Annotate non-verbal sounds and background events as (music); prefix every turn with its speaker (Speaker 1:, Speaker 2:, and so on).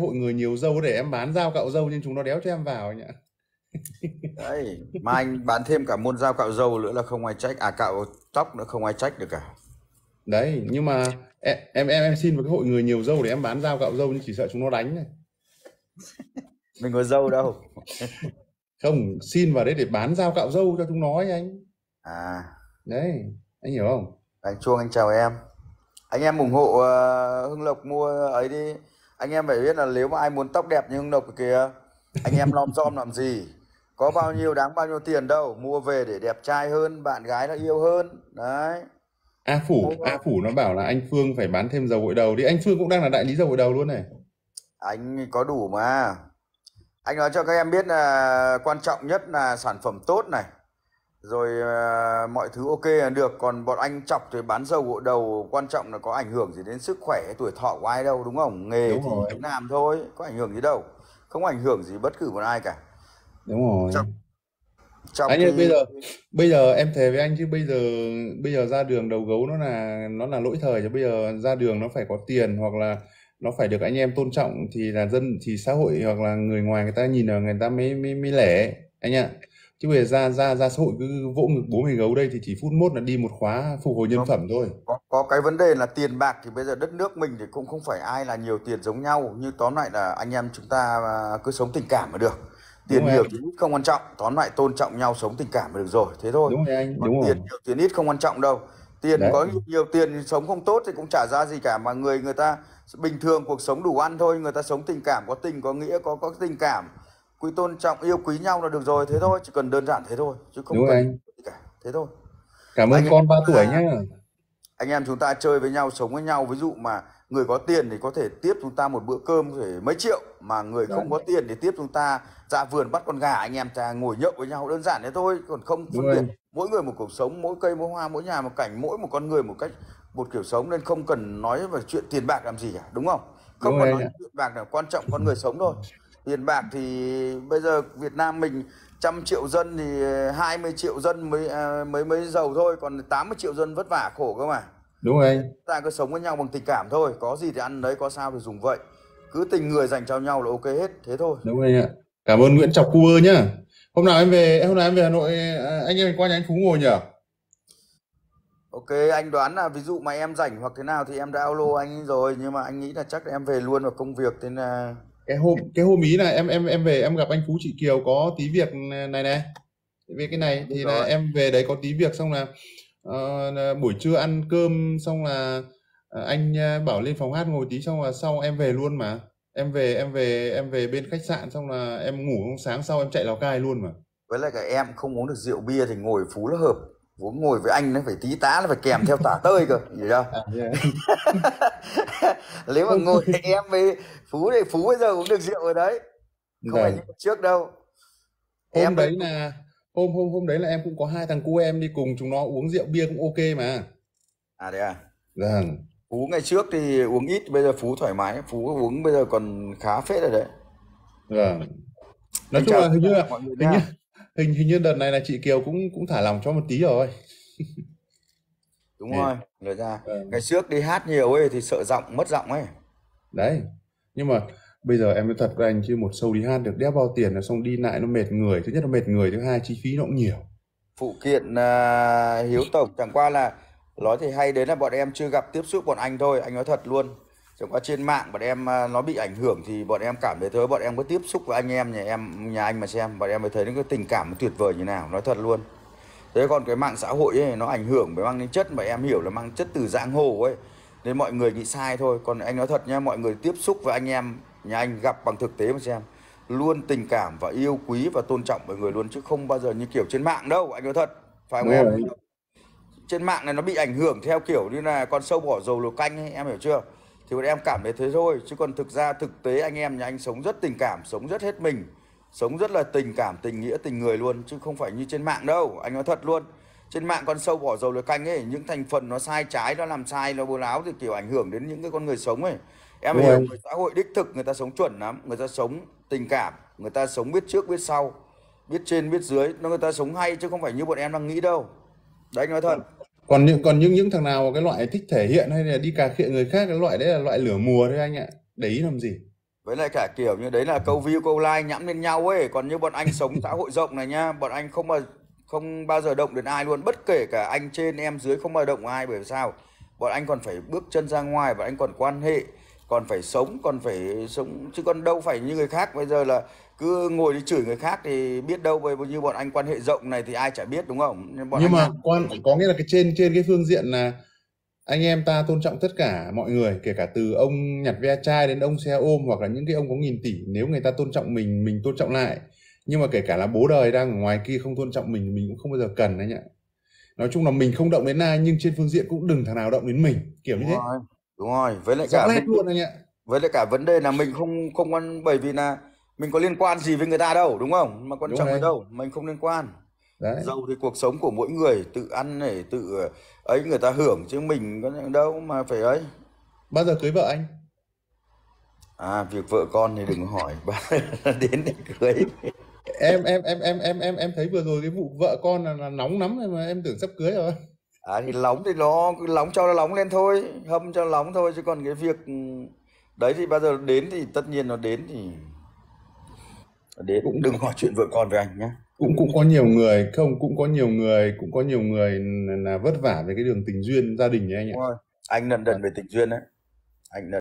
Speaker 1: hội người nhiều dâu để em bán dao cạo dâu nhưng chúng nó đéo cho em vào nhỉ đấy mà anh bán thêm cả môn dao cạo dâu nữa là không ai trách à cạo tóc nữa không ai trách được cả
Speaker 2: đấy nhưng mà em em em xin vào cái hội người nhiều dâu để em bán dao cạo dâu nhưng chỉ sợ chúng nó đánh này (laughs) mình có dâu đâu không xin vào đấy để bán dao cạo dâu cho chúng nó ấy anh à đấy anh hiểu không anh chuông anh
Speaker 1: chào em anh em ủng hộ uh, hưng lộc mua ấy đi anh em phải biết là nếu mà ai muốn tóc đẹp như hưng nộp kìa anh em lom dom làm gì có bao nhiêu đáng bao nhiêu tiền đâu mua về để đẹp trai hơn bạn gái nó yêu hơn đấy
Speaker 2: a phủ a phủ nó bảo là anh phương phải bán thêm dầu gội đầu đi anh phương cũng đang là đại lý dầu gội đầu luôn này anh có đủ mà
Speaker 1: anh nói cho các em biết là quan trọng nhất là sản phẩm tốt này rồi uh, mọi thứ ok là được còn bọn anh chọc thì bán dầu gội đầu quan trọng là có ảnh hưởng gì đến sức khỏe tuổi thọ của ai đâu đúng không nghề đúng thì rồi. làm thôi có ảnh hưởng gì đâu không ảnh hưởng gì bất cứ một ai cả
Speaker 2: đúng rồi chọc, chọc anh ơi, thì... bây giờ bây giờ em thề với anh chứ bây giờ bây giờ ra đường đầu gấu nó là nó là lỗi thời chứ bây giờ ra đường nó phải có tiền hoặc là nó phải được anh em tôn trọng thì là dân thì xã hội hoặc là người ngoài người ta nhìn là người ta mới mới mới lẻ anh ạ à chứ bây giờ ra ra ra xã hội cứ vỗ ngực bố mày gấu đây thì chỉ phút mốt là đi một khóa phục hồi nhân không. phẩm thôi
Speaker 1: có, có cái vấn đề là tiền bạc thì bây giờ đất nước mình thì cũng không phải ai là nhiều tiền giống nhau như tóm lại là anh em chúng ta à, cứ sống tình cảm mà được tiền đúng nhiều tiền ít không quan trọng tóm lại tôn trọng nhau sống tình cảm mà được rồi thế thôi đúng rồi anh đúng rồi tiền nhiều tiền ít không quan trọng đâu tiền Đấy. có nhiều, nhiều tiền sống không tốt thì cũng trả ra gì cả mà người người ta bình thường cuộc sống đủ ăn thôi người ta sống tình cảm có tình có nghĩa có có tình cảm quý tôn trọng yêu quý nhau là được rồi thế thôi chỉ cần đơn giản thế thôi chứ không cần cả thế thôi cảm ơn con 3 tuổi nhá anh em chúng ta chơi với nhau sống với nhau ví dụ mà người có tiền thì có thể tiếp chúng ta một bữa cơm có thể mấy triệu mà người không có tiền thì tiếp chúng ta ra vườn bắt con gà anh em ta ngồi nhậu với nhau đơn giản thế thôi còn không phân biệt mỗi người một cuộc sống mỗi cây mỗi hoa mỗi nhà một cảnh mỗi một con người một cách một kiểu sống nên không cần nói về chuyện tiền bạc làm gì cả đúng không không cần nói chuyện bạc là quan trọng con người sống thôi tiền bạc thì bây giờ Việt Nam mình trăm triệu dân thì 20 triệu dân mới à, mới mới giàu thôi còn 80 triệu dân vất vả khổ cơ mà đúng rồi ta cứ sống với nhau bằng tình cảm thôi có gì thì ăn đấy có sao thì dùng vậy cứ tình người dành cho nhau là ok hết thế thôi đúng
Speaker 2: rồi ạ cảm ơn Nguyễn Trọng Cua nhá hôm nào em về hôm nào em về Hà Nội à, anh em qua nhà anh Phú ngồi nhỉ
Speaker 1: Ok, anh đoán là ví dụ mà em rảnh hoặc thế nào thì em đã alo anh rồi nhưng mà anh nghĩ là chắc là em về luôn vào công việc nên là
Speaker 2: cái hôm cái hôm ý là em em em về em gặp anh Phú chị Kiều có tí việc này này về cái này thì là em về đấy có tí việc xong là uh, buổi trưa ăn cơm xong là ờ, anh ờ, bảo lên phòng hát ngồi tí xong là sau em về luôn mà em về em về em về bên khách sạn xong là em ngủ không sáng sau em chạy lào cai luôn mà với lại cả em không
Speaker 1: uống được rượu bia thì ngồi phú nó hợp vốn ngồi với anh nó phải tí tá nó phải kèm
Speaker 2: theo tả tơi cơ hiểu không à, yeah.
Speaker 1: (laughs) nếu mà ngồi em với phú thì phú bây giờ cũng được rượu rồi đấy không Rồi. phải vâng. như trước đâu
Speaker 2: hôm em đấy ấy... là hôm hôm hôm đấy là em cũng có hai thằng cu em đi cùng chúng nó uống rượu bia cũng ok mà à đấy à vâng
Speaker 1: phú ngày trước thì uống ít bây giờ phú thoải mái phú uống bây giờ còn khá phết rồi đấy
Speaker 2: vâng nói chung là hình như là hình như, hình hình như đợt này là chị Kiều cũng cũng thả lòng cho một tí rồi (laughs) đúng rồi người ra vâng. ngày trước đi hát nhiều ấy thì sợ giọng mất giọng ấy đấy nhưng mà bây giờ em nói thật với anh chứ một show đi hát được đeo bao tiền là xong đi lại nó mệt người thứ nhất là mệt người thứ hai chi phí nó cũng nhiều
Speaker 1: phụ kiện uh, hiếu tổng chẳng qua là nói thì hay đấy là bọn em chưa gặp tiếp xúc bọn anh thôi anh nói thật luôn chẳng qua trên mạng bọn em à, nó bị ảnh hưởng thì bọn em cảm thấy thôi bọn em có tiếp xúc với anh em nhà em nhà anh mà xem bọn em mới thấy những cái tình cảm tuyệt vời như nào nói thật luôn thế còn cái mạng xã hội ấy nó ảnh hưởng với mang tính chất mà em hiểu là mang chất từ dạng hồ ấy nên mọi người nghĩ sai thôi còn anh nói thật nha mọi người tiếp xúc với anh em nhà anh gặp bằng thực tế mà xem luôn tình cảm và yêu quý và tôn trọng mọi người luôn chứ không bao giờ như kiểu trên mạng đâu anh nói thật phải không em trên mạng này nó bị ảnh hưởng theo kiểu như là con sâu bỏ dầu lồ canh ấy, em hiểu chưa thì bọn em cảm thấy thế thôi chứ còn thực ra thực tế anh em nhà anh sống rất tình cảm sống rất hết mình sống rất là tình cảm tình nghĩa tình người luôn chứ không phải như trên mạng đâu anh nói thật luôn trên mạng con sâu bỏ dầu lừa canh ấy những thành phần nó sai trái nó làm sai nó bố láo thì kiểu ảnh hưởng đến những cái con người sống ấy em hiểu người xã hội đích thực người ta sống chuẩn lắm người ta sống tình cảm người ta sống biết trước biết sau biết trên biết dưới nó người ta
Speaker 2: sống hay chứ không phải như bọn em đang nghĩ đâu đấy anh nói thật còn những còn những những thằng nào cái loại thích thể hiện hay là đi cà khịa người khác cái loại đấy là loại lửa mùa đấy anh ạ để ý làm gì với lại
Speaker 1: cả kiểu như đấy là câu view câu like nhắm lên nhau ấy còn như bọn anh sống xã hội rộng này nhá bọn anh không bao không bao giờ động đến ai luôn bất kể cả anh trên em dưới không bao giờ động ai bởi vì sao bọn anh còn phải bước chân ra ngoài và anh còn quan hệ còn phải sống còn phải sống chứ còn đâu phải như người khác bây giờ là cứ ngồi đi chửi người khác thì biết đâu bởi như bọn anh quan hệ
Speaker 2: rộng này thì ai chả biết đúng không bọn nhưng anh... mà quan có nghĩa là cái trên trên cái phương diện là anh em ta tôn trọng tất cả mọi người kể cả từ ông nhặt ve chai đến ông xe ôm hoặc là những cái ông có nghìn tỷ nếu người ta tôn trọng mình mình tôn trọng lại nhưng mà kể cả là bố đời đang ở ngoài kia không tôn trọng mình mình cũng không bao giờ cần đấy nhỉ nói chung là mình không động đến ai nhưng trên phương diện cũng đừng thằng nào động đến mình kiểu như thế đúng rồi với lại cả hết luôn anh ạ với lại cả vấn đề là mình không không
Speaker 1: quan bởi vì là mình có liên quan gì với người ta đâu đúng không mà quan trọng là đâu mình không liên quan Đấy. giàu thì cuộc sống của mỗi người tự ăn này tự ờ, ấy người ta hưởng chứ mình có
Speaker 2: đâu mà phải ấy bao giờ cưới vợ anh
Speaker 1: à việc vợ con thì đừng hỏi (laughs) đến để cưới
Speaker 2: em em em em em em em thấy vừa rồi cái vụ vợ con là, là nóng lắm mà em tưởng sắp cưới rồi à, thì nóng thì nó cứ nóng cho nó nóng
Speaker 1: lên thôi hâm cho nó nóng thôi chứ còn cái việc ừ, đấy thì bao giờ đến thì tất nhiên nó đến
Speaker 2: thì đến cũng đừng hỏi chuyện vợ con với anh nhé cũng cũng có nhiều người không cũng có nhiều người cũng có nhiều người là vất vả về cái đường tình duyên gia đình nhé anh ạ anh lần lần về tình duyên đấy anh là